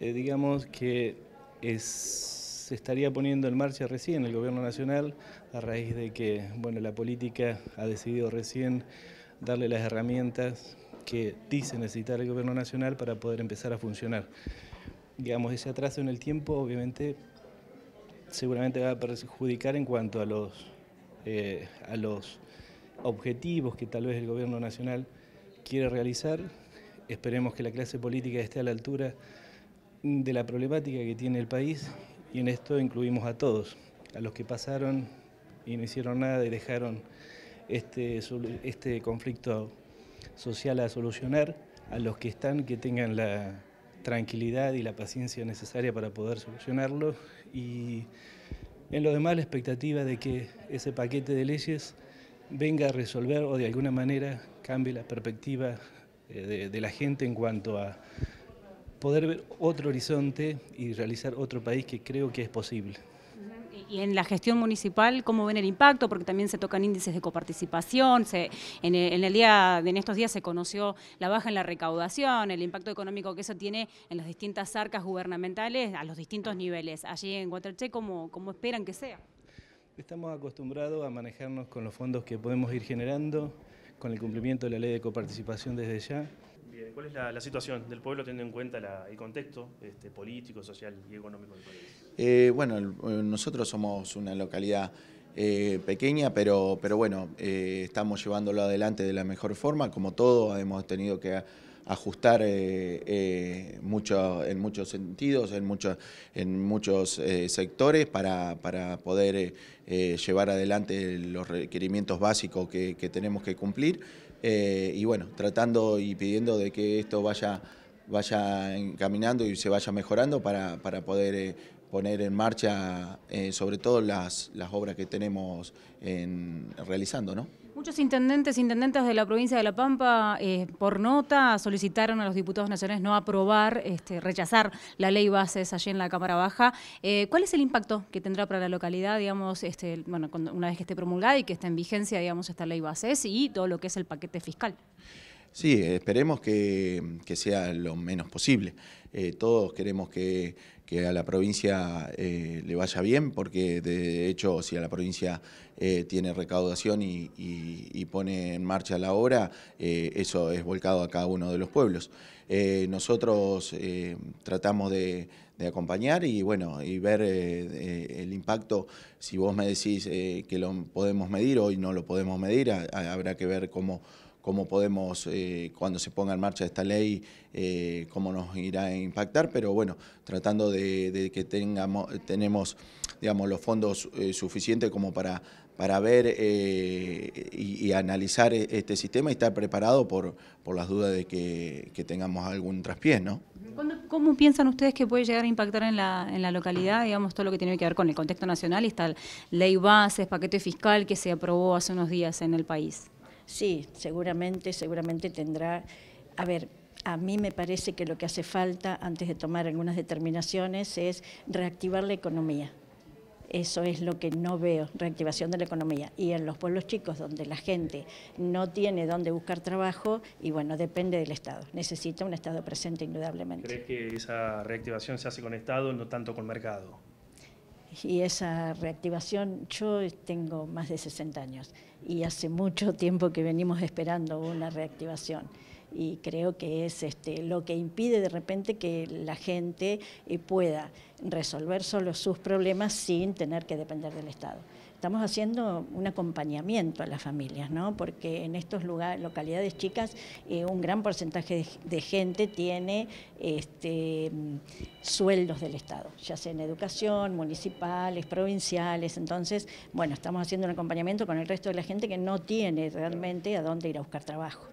Eh, digamos que se estaría poniendo en marcha recién el gobierno nacional a raíz de que bueno, la política ha decidido recién darle las herramientas que dice necesitar el gobierno nacional para poder empezar a funcionar. Digamos, ese atraso en el tiempo obviamente seguramente va a perjudicar en cuanto a los, eh, a los objetivos que tal vez el gobierno nacional quiere realizar. Esperemos que la clase política esté a la altura de la problemática que tiene el país y en esto incluimos a todos, a los que pasaron y no hicieron nada y dejaron este, este conflicto social a solucionar, a los que están que tengan la tranquilidad y la paciencia necesaria para poder solucionarlo y en lo demás la expectativa de que ese paquete de leyes venga a resolver o de alguna manera cambie la perspectiva eh, de la gente en cuanto a poder ver otro horizonte y realizar otro país que creo que es posible. Y en la gestión municipal, ¿cómo ven el impacto? Porque también se tocan índices de coparticipación, en, el día, en estos días se conoció la baja en la recaudación, el impacto económico que eso tiene en las distintas arcas gubernamentales a los distintos niveles. Allí en Guatraché, cómo esperan que sea? Estamos acostumbrados a manejarnos con los fondos que podemos ir generando, con el cumplimiento de la ley de coparticipación desde ya. Eh, ¿cuál es la, situación del pueblo teniendo en cuenta el contexto este, político, social y económico del país? Eh, bueno, eh, nosotros somos una localidad pequeña, pero, bueno, estamos llevándolo adelante de la mejor forma. Como todo, hemos tenido que ajustar en muchos sentidos, en, en muchos sectores para, poder llevar adelante los requerimientos básicos que tenemos que cumplir. Eh, y bueno, tratando y pidiendo de que esto vaya, vaya encaminando y se vaya mejorando para, poder eh, poner en marcha eh, sobre todo las, obras que tenemos realizando, ¿no? Muchos intendentes, intendentes de la provincia de La Pampa, eh, por nota, solicitaron a los diputados nacionales no aprobar, este, rechazar la ley bases allí en la Cámara Baja. Eh, ¿Cuál es el impacto que tendrá para la localidad, digamos, este, bueno, una vez que esté promulgada y que esté en vigencia, digamos, esta ley bases y todo lo que es el paquete fiscal? Sí, esperemos que sea lo menos posible. Eh, todos queremos que, a la provincia eh, le vaya bien, porque de hecho si a la provincia eh, tiene recaudación y, pone en marcha la obra, eso es volcado a cada uno de los pueblos. nosotros tratamos de, acompañar y bueno, y ver el impacto, si vos me decís que lo podemos medir, hoy no lo podemos medir, habrá que ver cómo, cómo podemos, cuando se ponga en marcha esta ley, cómo nos irá en impactar, pero bueno, tratando de, que tengamos, tenemos digamos, los fondos eh, suficientes como para, para ver eh, y, analizar e, este sistema y estar preparado por, por las dudas de que, que tengamos algún traspiés, ¿no? ¿Cómo piensan ustedes que puede llegar a impactar en la, en la localidad, digamos, todo lo que tiene que ver con el contexto nacional y esta ley bases, paquete fiscal que se aprobó hace unos días en el país? Sí, seguramente, seguramente tendrá... A ver, a mí me parece que lo que hace falta antes de tomar algunas determinaciones es reactivar la economía. Eso es lo que no veo, reactivación de la economía. Y en los pueblos chicos, donde la gente no tiene dónde buscar trabajo, y bueno, depende del Estado. Necesita un Estado presente, indudablemente. ¿Crees que esa reactivación se hace con Estado, no tanto con mercado? Y esa reactivación, yo tengo más de 60 años y hace mucho tiempo que venimos esperando una reactivación y creo que es este, lo que impide de repente que la gente eh, pueda resolver solo sus problemas sin tener que depender del Estado. Estamos haciendo un acompañamiento a las familias, ¿no? porque en estos lugares, localidades chicas eh, un gran porcentaje de, de gente tiene este, sueldos del Estado, ya sea en educación, municipales, provinciales. Entonces, bueno, estamos haciendo un acompañamiento con el resto de la gente que no tiene realmente a dónde ir a buscar trabajo.